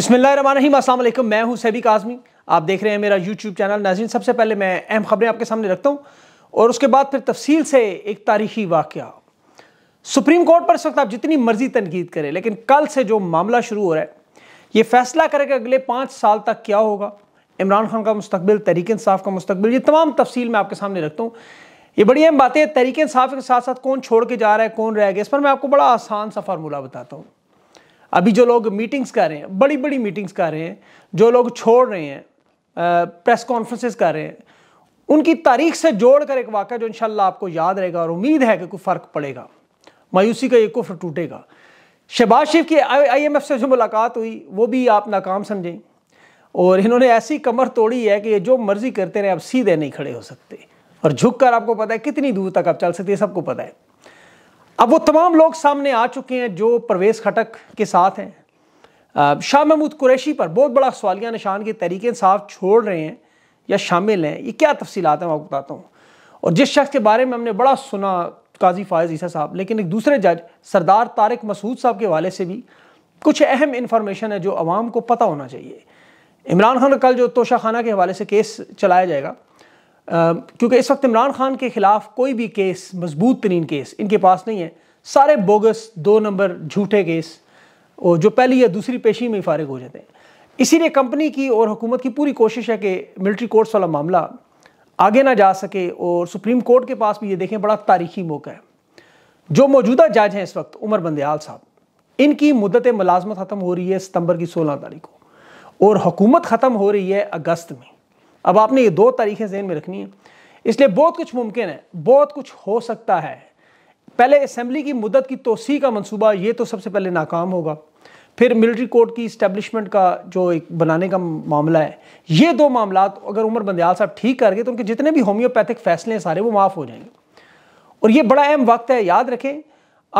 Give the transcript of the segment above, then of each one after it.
बिस्मिल्लाम असल मैं हूं सैबिक आज़मी आप देख रहे हैं मेरा यूट्यूब चैनल नाजीन सबसे पहले मैं अहम खबरें आपके सामने रखता हूं और उसके बाद फिर तफसील से एक तारीखी वाक़ सुप्रीम कोर्ट पर इस वक्त आप जितनी मर्जी तनकीद करें लेकिन कल से जो मामला शुरू हो रहा है ये फैसला करेगा अगले पाँच साल तक क्या होगा इमरान खान का मुस्तबिल तहरीक इंसाफ का मुस्तबिल ये तमाम तफसील मैं आपके सामने रखता हूँ ये बड़ी अहम बातें तहरीक इंसाफ के साथ साथ कौन छोड़ के जा रहा है कौन रह गया इस पर मैं आपको बड़ा आसान सा फार्मूला बताता हूँ अभी जो लोग मीटिंग्स कर रहे हैं बड़ी बड़ी मीटिंग्स कर रहे हैं जो लोग छोड़ रहे हैं प्रेस कॉन्फ्रेंसेस कर रहे हैं उनकी तारीख से जोड़कर एक वाक़ा जो इन आपको याद रहेगा और उम्मीद है कि कोई फ़र्क पड़ेगा मायूसी का ये कुफ्र टूटेगा शहबाज शरीफ की आईएमएफ से जो मुलाकात हुई वो भी आप नाकाम समझें और इन्होंने ऐसी कमर तोड़ी है कि ये जो मर्ज़ी करते रहे आप सीधे नहीं खड़े हो सकते और झुक कर आपको पता है कितनी दूर तक आप चल सकते हैं सबको पता है अब वो तमाम लोग सामने आ चुके हैं जो परवेज़ खटक के साथ हैं शाह महमूद कुरैशी पर बहुत बड़ा सवालिया निशान के तरीक़े साफ छोड़ रहे हैं या शामिल हैं ये क्या तफसी हैं मैं आपको बताता हूँ और जिस शख्स के बारे में हमने बड़ा सुना काजी फायज़ ईसा साहब लेकिन एक दूसरे जज सरदार तारक मसूद साहब के हवाले से भी कुछ अहम इन्फॉर्मेशन है जो आवाम को पता होना चाहिए इमरान खान कल जो तोशा खाना के हवाले से केस चलाया जाएगा क्योंकि इस वक्त इमरान खान के ख़िलाफ़ कोई भी केस मजबूत तरीन केस इनके पास नहीं है सारे बोगस दो नंबर झूठे केस और जो पहली या दूसरी पेशी में ही फारग हो जाते हैं इसीलिए कंपनी की और हुकूमत की पूरी कोशिश है कि मिलिट्री कोर्ट्स वाला मामला आगे ना जा सके और सुप्रीम कोर्ट के पास भी ये देखें बड़ा तारीखी मौका है जो मौजूदा जज हैं इस वक्त उमर बंदयाल साहब इनकी मुदत मुलाजमत ख़त्म हो रही है सितंबर की सोलह तारीख को और हुकूमत ख़त्म हो रही है अगस्त में अब आपने ये दो तारीखें जहन में रखनी है इसलिए बहुत कुछ मुमकिन है बहुत कुछ हो सकता है पहले असम्बली की मदद की तोसी का मनसूबा ये तो सबसे पहले नाकाम होगा फिर मिलिट्री कोर्ट की इस्टेबलिशमेंट का जो एक बनाने का मामला है ये दो मामला अगर उमर बंदयाल साहब ठीक कर गए तो उनके जितने भी होम्योपैथिक फैसले हैं सारे वो माफ़ हो जाएंगे और ये बड़ा अहम वक्त है याद रखें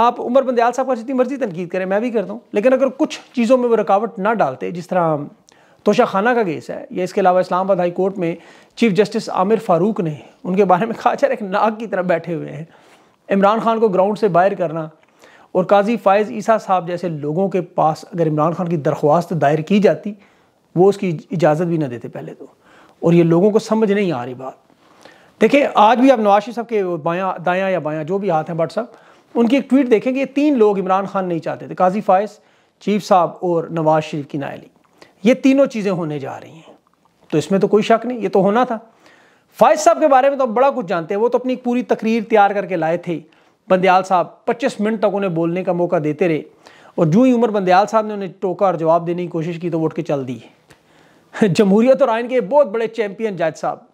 आप उमर बंदयाल साहब का जितनी मर्जी तनकीद करें मैं भी करता हूँ लेकिन अगर कुछ चीज़ों में वो रुकावट ना डालते जिस तरह तोशा खाना का केस है या इसके अलावा इस्लामाबाद हाई कोर्ट में चीफ जस्टिस आमिर फारूक ने उनके बारे में खा चार एक नाग की तरफ बैठे हुए हैं इमरान खान को ग्राउंड से बाहर करना और काजी फ़ायज़ ईसा साहब जैसे लोगों के पास अगर इमरान खान की दरख्वास्त दायर की जाती वो उसकी इजाज़त भी ना देते पहले तो और ये लोगों को समझ नहीं आ रही बात देखिए आज भी आप नवाशी साहब के बाया दाया या बाया जो भी हाथ हैं बट साहब उनकी एक ट्वीट देखेंगे ये तीन लोग इमरान खान नहीं चाहते थे काजी फ़ायज़ चीफ साहब और नवाज शरीफ की नायली ये तीनों चीज़ें होने जा रही हैं तो इसमें तो कोई शक नहीं ये तो होना था फायज साहब के बारे में तो हम बड़ा कुछ जानते हैं वो तो अपनी पूरी तकरीर तैयार करके लाए थे बंदयाल साहब पच्चीस मिनट तक उन्हें बोलने का मौका देते रहे और जू ही उमर बंदयाल साहब ने उन्हें टोका और जवाब देने की कोशिश की तो वो उठ के चल दी जमहूरियत और आयन के बहुत बड़े चैम्पियन जज साहब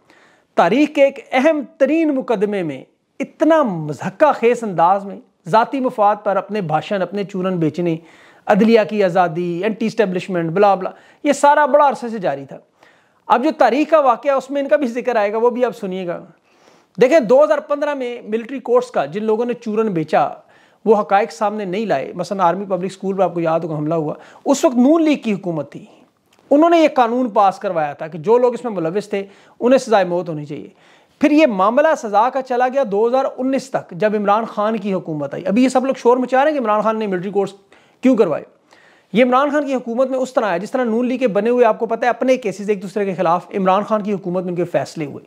तारीख के एक अहम तरीन मुकदमे में इतना मजहका खेस अंदाज में ज़ाती मफाद पर अपने भाषण अपने चूरन बेचने अदलिया की आज़ादी एंटी स्टैब्लिशमेंट बला बला ये सारा बड़ा अरसे से जारी था अब जो तारीख का वाक़ उसमें इनका भी जिक्र आएगा वो भी आप सुनिएगा देखें 2015 में मिलिट्री कोर्स का जिन लोगों ने चूरन बेचा वो हकायक सामने नहीं लाए मसलन आर्मी पब्लिक स्कूल पर आपको याद होगा हमला हुआ उस वक्त नून लीग की हुकूमत थी उन्होंने ये कानून पास करवाया था कि जो लोग इसमें मुलविस थे उन्हें सजाए मौत होनी चाहिए फिर ये मामला सजा का चला गया 2019 तक जब इमरान खान की हुकूमत आई अभी ये सब लोग शोर मचा रहे हैं कि इमरान खान ने मिलिट्री कोर्स क्यों करवाए ये इमरान खान की हुकूमत में उस तरह आया जिस तरह नून लीग के बने हुए आपको पता है अपने केसेस एक दूसरे के खिलाफ इमरान खान की हुकूमत में उनके फैसले हुए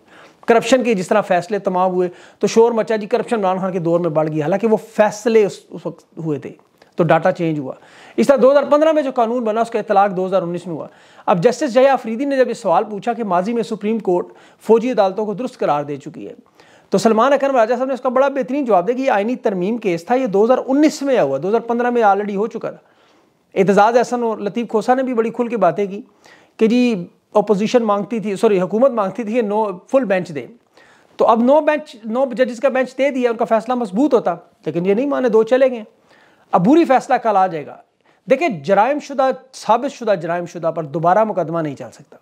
करप्शन के जिस तरह फैसले तमाम हुए तो शोर मचा जी करप्शन इमरान खान के दौर में बढ़ गया हालांकि वो फैसले उस, उस वक्त हुए थे तो डाटा चेंज हुआ इस तरह दो में जो कानून बना उसका इतलाक दो में हुआ अब जस्टिस जया अफरीदी ने जब यह सवाल पूछा कि माजी में सुप्रीम कोर्ट फौजी अदालतों को दुरुस्त करार दे चुकी है तो सलमान अकरम राजा साहब ने उसका बड़ा बेहतरीन जवाब दिया कि ये आईनी तरमीम केस था ये 2019 में हुआ 2015 में ऑलरेडी हो चुका था एतजाज़ अहसन और लतीफ़ खोसा ने भी बड़ी खुल के बातें की कि जी अपोजिशन मांगती थी सॉरी हुकूमत मांगती थी कि नो फुल बेंच दे तो अब नो बेंच नो जजेस का बेंच दे दिया उनका फैसला मजबूत होता लेकिन ये नहीं माने दो चले गए अब बुरी फैसला कल आ जाएगा देखिए जरायम शुदा साबित शुदा जराइम शुदा पर दोबारा मुकदमा नहीं चल सकता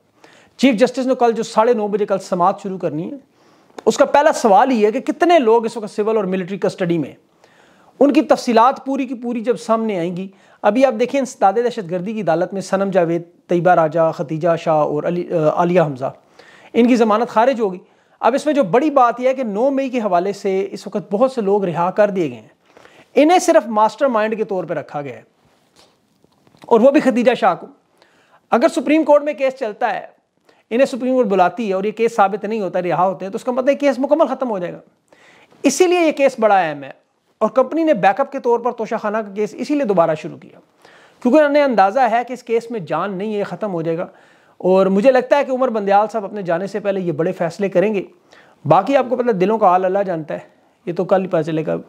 चीफ जस्टिस ने कल जो साढ़े नौ बजे कल समात शुरू करनी है उसका पहला सवाल ये है कि कितने लोग इस वक्त सिविल और मिलिट्री कस्टडी में उनकी तफसीत पूरी की पूरी जब सामने आएंगी अभी आप देखें इंसदाद दहशतगर्दी की अदालत में सनम जावेद तयबा राजा खतीजा शाह और आलिया हमज़ा इनकी ज़मानत खारिज होगी अब इसमें जो बड़ी बात यह है कि नौ मई के हवाले से इस वक्त बहुत से लोग रिहा कर दिए गए हैं इन्हें सिर्फ मास्टर माइंड के तौर पर रखा गया है और वह भी खदीजा शाह को अगर सुप्रीम कोर्ट में केस चलता है इन्हें सुप्रीम कोर्ट बुलाती है और ये केस साबित नहीं होता रिहा होते हैं तो उसका मतलब केस मुकम्मल ख़त्म हो जाएगा इसीलिए ये केस बड़ा अहम है और कंपनी ने बैकअप के तौर पर तोशाखाना का केस इसीलिए दोबारा शुरू किया क्योंकि उन्हें अंदाज़ा है कि इस केस में जान नहीं है ख़त्म हो जाएगा और मुझे लगता है कि उमर बंदयाल साहब अपने जाने से पहले ये बड़े फैसले करेंगे बाकी आपको पता दिलों का हाल अल्लाह जानता है ये तो कल ही पता चलेगा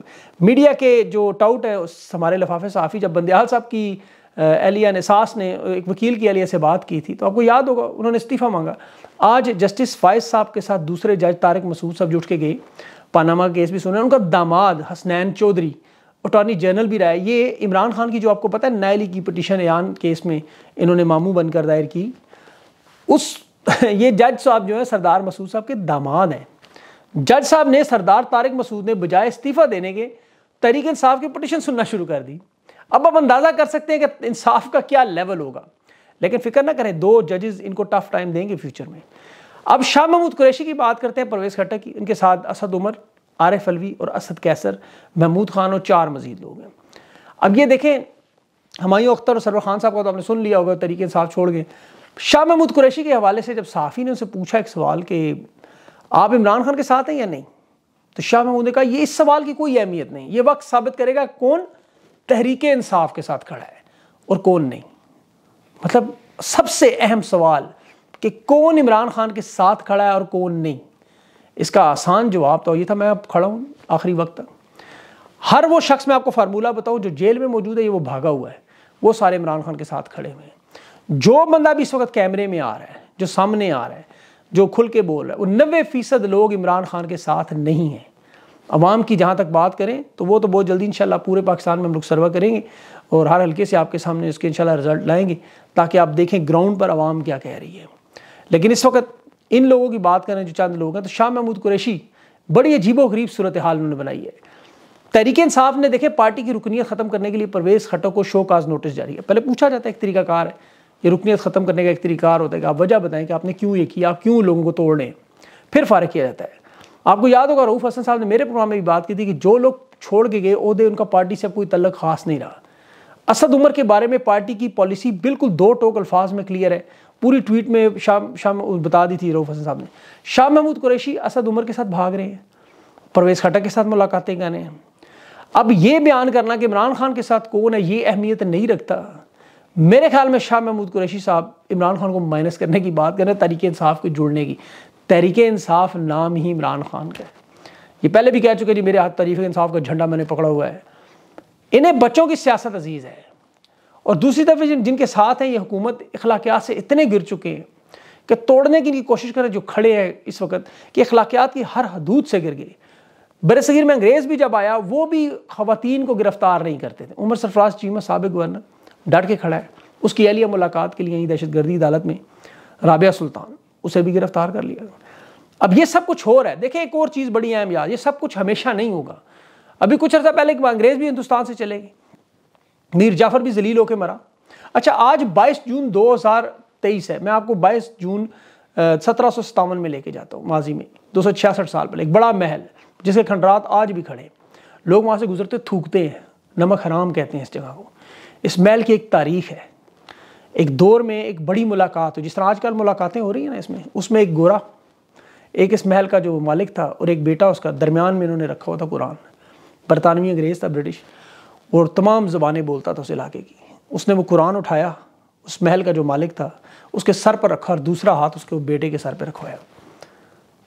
मीडिया के जो टाउट है उस हमारे लफाफे साफ़ी जब बंदयाल साहब की एलिया नसास ने एक वकील की एलिया से बात की थी तो आपको याद होगा उन्होंने इस्तीफ़ा मांगा आज जस्टिस फायज साहब के साथ दूसरे जज तारक मसूद साहब जुट के गए पानामा केस भी सुने उनका दामाद हसनैन चौधरी अटॉर्नी जनरल भी रहा है ये इमरान खान की जो आपको पता है नायली की पटिशन एन केस में इन्होंने मामू बनकर दायर की उस ये जज साहब जो है सरदार मसूद साहब के दामाद हैं जज साहब ने सरदार तारक मसूद ने बजाय इस्तीफ़ा देने के तरीकन साहब की पटिशन सुनना शुरू कर दी अब आप अंदाज़ा कर सकते हैं कि इंसाफ का क्या लेवल होगा लेकिन फिक्र ना करें दो जजेस इनको टफ टाइम देंगे फ्यूचर में अब शाह महमूद कुरैशी की बात करते हैं परवेज़ खट्टर की इनके साथ असद उमर आरिफ अलवी और असद कैसर महमूद खान और चार मजीद लोग हैं अब ये देखें हमायूं अख्तर और सरवर खान साहब का तो आपने सुन लिया होगा तरीके साहब छोड़ गए शाह महमूद कुरैशी के हवाले से जब साफ़ी ने उनसे पूछा एक सवाल कि आप इमरान खान के साथ हैं या नहीं तो शाह महमूद ने कहा यह इस सवाल की कोई अहमियत नहीं ये वक्त साबित करेगा कौन तहरीक इंसाफ के साथ खड़ा है और कौन नहीं मतलब सबसे अहम सवाल कि कौन इमरान खान के साथ खड़ा है और कौन नहीं इसका आसान जवाब तो ये था मैं अब खड़ा हूँ आखिरी वक्त तक हर वो शख्स मैं आपको फार्मूला बताऊँ जो जेल में मौजूद है ये वो भागा हुआ है वो सारे इमरान खान के साथ खड़े हुए हैं जो बंदा भी इस वक्त कैमरे में आ रहा है जो सामने आ रहा है जो खुल के बोल रहा है वो नबे फीसद लोग इमरान खान के साथ नहीं हैं अवाम की जहाँ तक बात करें तो वो तो बहुत जल्दी इन पूरे पाकिस्तान में हम लोग सर्वे करेंगे और हर हल्के से आपके सामने उसके इन रिज़ल्ट लाएंगे ताकि आप देखें ग्राउंड पर आवाम क्या कह रही है लेकिन इस वक्त इन लोगों की बात करें जो चंद लोग हैं तो शाह महमूद कुरैशी बड़ी अजीबो गरीब सूरत हाल उन्होंने बनाई है तहरीक इंसाफ ने देखे पार्टी की रुकनीत ख़त्म करने के लिए परवेज़ खटक को शो काज नोटिस जारी है पहले पूछा जाता है एक तरीका कार है ये रुकनीत ख़त्म करने का एक तरीकार होता है कि आप वजह बताएं कि आपने क्यों ये किया आप क्यों लोगों को तोड़ रहे हैं फिर फारग किया जाता है आपको याद होगा रऊफ हसन साहब ने मेरे प्रोग्राम में भी बात की थी कि जो लोग छोड़ के गए उदे उनका पार्टी से कोई तल्लक खास नहीं रहा असद उमर के बारे में पार्टी की पॉलिसी बिल्कुल दो टोक अल्फाज में क्लियर है पूरी ट्वीट में शाम शाम बता दी थी रऊफ हसन साहब ने शाह महमूद कुरैशी असद उमर के साथ भाग रहे हैं परवेज़ खट्टर के साथ मुलाकातें कर रहे हैं अब ये बयान करना कि इमरान खान के साथ कौन है ये अहमियत नहीं रखता मेरे ख्याल में शाह महमूद कुरैशी साहब इमरान खान को माइनस करने की बात कर रहे हैं तरीके इंसाफ को जुड़ने की तहरीक इंसाफ नाम ही इमरान खान का है ये पहले भी कह चुके जी मेरे हाथ तहरीक इंसाफ का झंडा मैंने पकड़ा हुआ है इन्हें बच्चों की सियासत अजीज़ है और दूसरी तरफ जिन जिनके साथ हैं ये हुकूमत अखलाकियात से इतने गिर चुके हैं कि तोड़ने की कोशिश करें जो खड़े हैं इस वक्त कि अखलाकियात की हर हदूद से गिर गए बरसगीर में अंग्रेज़ भी जब आया वो भी ख़वान को गिरफ़्तार नहीं करते थे उमर सरफराज चीमा सबक गवर्नर डट के खड़ा है उसकी अलिया मुलाकात के लिए यहीं दहशत गर्दी अदालत में राबिया सुल्तान उसे भी गिरफ्तार कर लिया अब ये सब कुछ हो रहा है देखिए एक और चीज़ बड़ी अहम याद ये सब कुछ हमेशा नहीं होगा अभी कुछ अर्सा पहले एक अंग्रेज़ भी हिंदुस्तान से चले गए मीर जाफर भी जलील होकर मरा अच्छा आज 22 जून 2023 है मैं आपको 22 जून सत्रह सौ में लेके जाता हूँ माजी में दो साल पहले एक बड़ा महल जिसके खंडरात आज भी खड़े लोग वहाँ से गुजरते थूकते हैं नमक हराम कहते हैं इस जगह को इस महल की एक तारीख है एक दौर में एक बड़ी मुलाकात हो जिस तरह आजकल मुलाकातें हो रही हैं ना इसमें उसमें एक गोरा एक इस महल का जो मालिक था और एक बेटा उसका दरमियान में इन्होंने रखा हुआ था कुरान बरतानवी अंग्रेज़ था ब्रिटिश और तमाम ज़बानें बोलता था उस इलाके की उसने वो कुरान उठाया उस महल का जो मालिक था उसके सर पर रखा और दूसरा हाथ उसके बेटे के सर पर रखवाया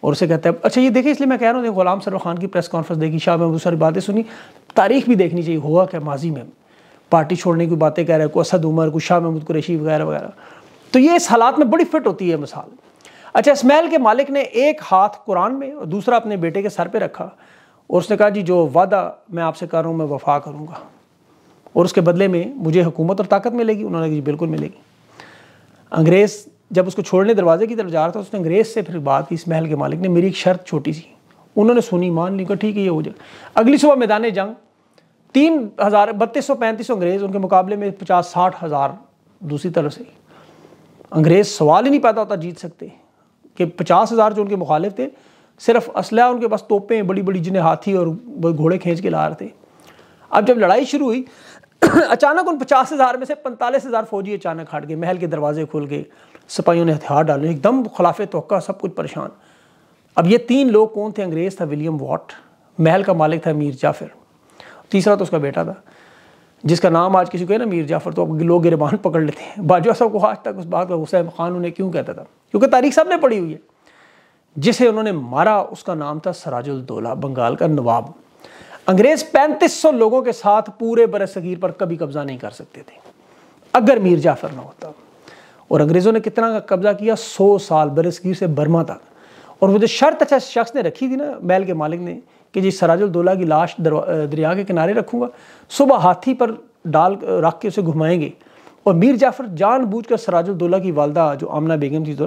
और उसे कहते हैं अच्छा ये देखें इसलिए मैं कह रहा हूँ गुलाम सरवा खान की प्रेस कॉन्फ्रेंस देखी शाह महबूब सारी बातें सुनी तारीख भी देखनी चाहिए हुआ क्या माजी में पार्टी छोड़ने की बातें कह रहे हैं को असद उमर को शाह महमूद कुरैशी वगैरह वगैरह तो ये इस हालात में बड़ी फिट होती है मिसाल अच्छा इसमाइल के मालिक ने एक हाथ कुरान में और दूसरा अपने बेटे के सर पर रखा और उसने कहा जी जो वादा मैं आपसे कर रहा हूँ मैं वफा करूँगा और उसके बदले में मुझे हुकूमत और ताकत मिलेगी उन्होंने कहा जी बिल्कुल मिलेगी अंग्रेज़ जब उसको छोड़ने दरवाजे की तरफ जा रहा था उसने अंग्रेज़ से फिर बात की इस महल के मालिक ने मेरी एक शर्त छोटी सी उन्होंने सुनी मान ली ठीक है ये हो जाए अगली सुबह मैदान जंग तीन हज़ार बत्तीस सौ पैंतीस सौ अंग्रेज़ उनके मुकाबले में पचास साठ हज़ार दूसरी तरफ से अंग्रेज़ सवाल ही नहीं पैदा होता जीत सकते कि पचास हज़ार जो उनके मुखालिफ थे सिर्फ असलह उनके पास तोपे बड़ी बड़ी जिन्हें हाथी और घोड़े खींच के ला रहे थे अब जब लड़ाई शुरू हुई अचानक उन पचास हज़ार में से पैंतालीस हज़ार फौजी अचानक हट गए महल के दरवाजे खोल गए सिपाहियों ने हथियार डाले एकदम खिलाफ तो सब कुछ परेशान अब ये तीन लोग कौन थे अंग्रेज़ था विलियम वाट महल का मालिक था मीर जाफिर तीसरा तो उसका बेटा था जिसका नाम आज किसी को है ना मीर जाफर तो अब लोग गिरबान पकड़ लेते हैं बाजवा साहब को आज तक उस बात का गुस्सा खान उन्हें क्यों कहता था क्योंकि तारीख साहब ने पढ़ी हुई है जिसे उन्होंने मारा उसका नाम था सराजुलदौला बंगाल का नवाब अंग्रेज सौ लोगों के साथ पूरे बर सगीर पर कभी कब्जा नहीं कर सकते थे अगर मीर जाफर ना होता और अंग्रेज़ों ने कितना का कब्जा किया 100 साल बर से बर्मा तक और वो जो शर्त अच्छा शख्स ने रखी थी ना महल के मालिक ने कि जिस सराजुलदोला की लाश दरिया के किनारे रखूँगा सुबह हाथी पर डाल रख के उसे घुमाएंगे और मीर जाफ़र जानबूझकर सराजुलदोला की वालदा जो आमना बेगम थी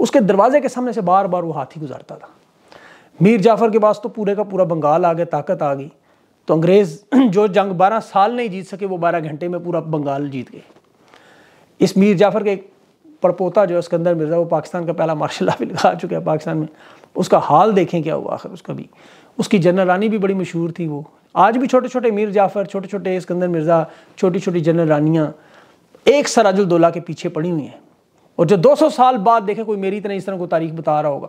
उसके दरवाजे के सामने से बार बार वो हाथी गुजारता था मीर जाफ़र के पास तो पूरे का पूरा बंगाल आ गया ताकत आ गई तो अंग्रेज़ जो जंग बारह साल नहीं जीत सके वो बारह घंटे में पूरा बंगाल जीत गए इस मीर जाफ़र के पड़पोता जो है मिर्ज़ा वो पाकिस्तान का पहला मार्शल भी लगा चुका है पाकिस्तान में उसका हाल देखें क्या हुआ आखिर उसका भी उसकी रानी भी बड़ी मशहूर थी वो आज भी छोटे छोटे मीर जाफ़र छोटे छोटे इसकंदर मिर्ज़ा छोटी छोटी रानियाँ एक सराजुलदौला के पीछे पड़ी हुई हैं और जो 200 साल बाद देखे कोई मेरी तरह इस तरह को तारीख बता रहा होगा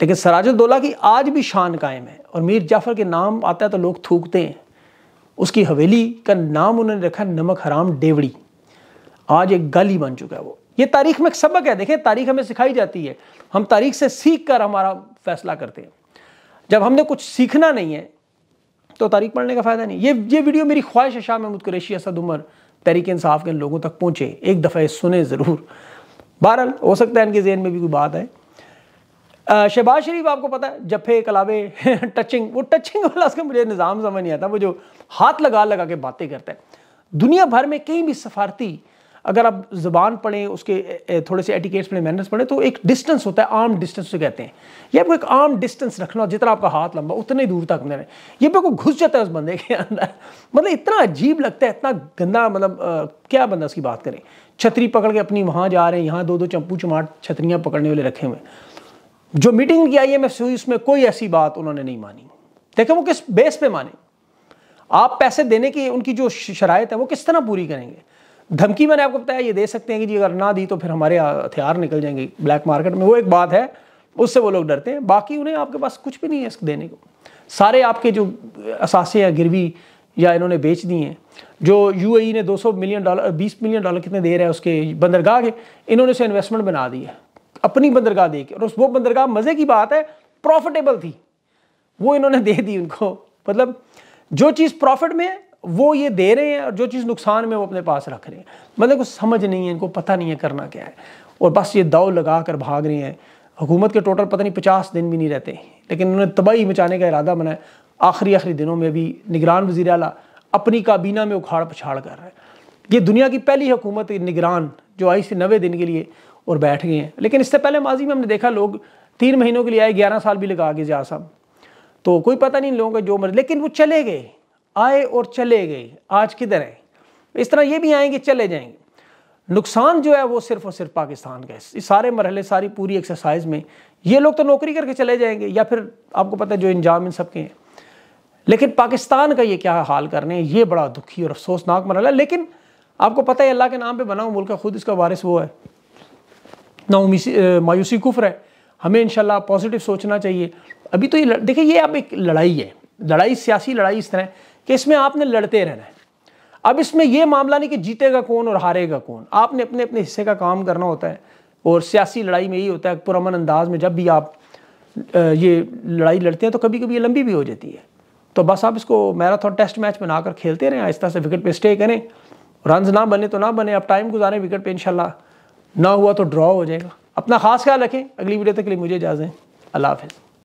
लेकिन सराजुलदौला की आज भी शान कायम है और मीर जाफ़र के नाम आता है तो लोग थूकते हैं उसकी हवेली का नाम उन्होंने रखा नमक हराम डेवड़ी आज एक गली बन चुका है वो ये तारीख में एक सबक है देखिए तारीख हमें सिखाई जाती है हम तारीख से सीख कर हमारा फैसला करते हैं जब हमने कुछ सीखना नहीं है तो तारीख पढ़ने का फ़ायदा नहीं ये ये वीडियो मेरी ख्वाहिश है शाह महमूद कुरेशी असद उमर तहरीक इंसाफ के लोगों तक पहुँचे एक दफ़ा सुने ज़रूर बहरहाल हो सकता है इनके जहन में भी कोई बात है शहबाज शरीफ आपको पता है जफे कलावे टचिंग वो टचिंग वाला उसका मुझे निज़ाम समझ नहीं आता वो जो हाथ लगा लगा के बातें करता है दुनिया भर में कहीं भी सफारती अगर आप ज़बान पढ़ें उसके थोड़े से एटिकेट्स पढ़ें मैनर्स पढ़ें तो एक डिस्टेंस होता है आर्म डिस्टेंस से कहते हैं ये आपको एक आर्म डिस्टेंस रखना जितना आपका हाथ लंबा उतने दूर तक मैंने ये मेरे घुस जाता है उस बंदे के अंदर मतलब इतना अजीब लगता है इतना गंदा मतलब क्या बंदा उसकी बात करें छतरी पकड़ के अपनी वहाँ जा रहे हैं यहाँ दो दो चंपू चमाट छतरियाँ पकड़ने वाले रखे हुए जो मीटिंग की आई एम एफ उसमें कोई ऐसी बात उन्होंने नहीं मानी देखें वो किस बेस पे माने आप पैसे देने की उनकी जो शराय है वो किस तरह पूरी करेंगे धमकी मैंने आपको बताया ये दे सकते हैं कि जी अगर ना दी तो फिर हमारे हथियार निकल जाएंगे ब्लैक मार्केट में वो एक बात है उससे वो लोग डरते हैं बाकी उन्हें आपके पास कुछ भी नहीं है देने को सारे आपके जो असासे या गिरवी या इन्होंने बेच दिए हैं जो यू e ने 200 मिलियन डॉलर 20 मिलियन डॉलर कितने दे रहे हैं उसके बंदरगाह के इन्होंने उसे इन्वेस्टमेंट बना दी है अपनी बंदरगाह दे के और उस वो बंदरगाह मज़े की बात है प्रॉफिटेबल थी वो इन्होंने दे दी उनको मतलब जो चीज़ प्रॉफिट में है वो ये दे रहे हैं और जो चीज़ नुकसान में वो अपने पास रख रहे हैं मतलब कुछ समझ नहीं है इनको पता नहीं है करना क्या है और बस ये दाव लगा कर भाग रहे हैं हुकूमत के टोटल पता नहीं पचास दिन भी नहीं रहते लेकिन उन्होंने तबाही मचाने का इरादा बनाया आखिरी आखिरी दिनों में भी निगरान वजी अला अपनी काबीना में उखाड़ पछाड़ कर रहा है ये दुनिया की पहली हुकूमत निगरान जो आई से नवे दिन के लिए और बैठ गए हैं लेकिन इससे पहले माजी में हमने देखा लोग तीन महीनों के लिए आए ग्यारह साल भी लगा गए जहाँ साहब तो कोई पता नहीं लोगों का जो मर्जी लेकिन वो चले गए आए और चले गए आज किधर है इस तरह ये भी आएंगे चले जाएंगे नुकसान जो है वो सिर्फ और सिर्फ पाकिस्तान का है सारे मरहले सारी पूरी एक्सरसाइज में ये लोग तो नौकरी करके चले जाएंगे या फिर आपको पता है जो इंजाम इन सब के हैं लेकिन पाकिस्तान का ये क्या हाल करने ये बड़ा दुखी और अफसोसनाक मरहला लेकिन आपको पता है अल्लाह के नाम पर बना हुआ मुल्क खुद इसका वारिस वो है ना मायूसी कुफर है हमें इनशाला पॉजिटिव सोचना चाहिए अभी तो ये देखिए ये अब एक लड़ाई है लड़ाई सियासी लड़ाई इस तरह कि इसमें आपने लड़ते रहना है अब इसमें यह मामला नहीं कि जीतेगा कौन और हारेगा कौन आपने अपने अपने हिस्से का काम करना होता है और सियासी लड़ाई में यही होता है पुरमन अंदाज में जब भी आप ये लड़ाई लड़ते हैं तो कभी कभी ये लंबी भी हो जाती है तो बस आप इसको मैराथन टेस्ट मैच बनाकर खेलते रहें आहिस्ता से विकेट पे स्टे करें रन ना बने तो ना बने आप टाइम गुजारें विकेट पे इंशाल्लाह ना हुआ तो ड्रॉ हो जाएगा अपना खास ख्याल रखें अगली वीडियो तक के लिए मुझे इजाज़ें अल्लाह हाफिज़